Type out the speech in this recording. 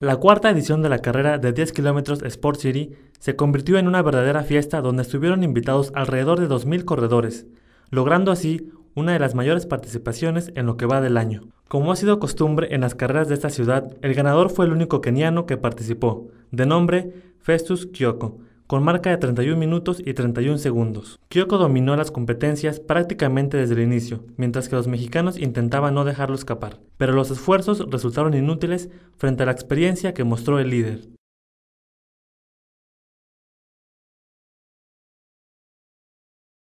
La cuarta edición de la carrera de 10 kilómetros Sport City se convirtió en una verdadera fiesta donde estuvieron invitados alrededor de 2.000 corredores, logrando así una de las mayores participaciones en lo que va del año. Como ha sido costumbre en las carreras de esta ciudad, el ganador fue el único keniano que participó, de nombre Festus Kyoko, con marca de 31 minutos y 31 segundos. Kyoko dominó las competencias prácticamente desde el inicio, mientras que los mexicanos intentaban no dejarlo escapar, pero los esfuerzos resultaron inútiles frente a la experiencia que mostró el líder.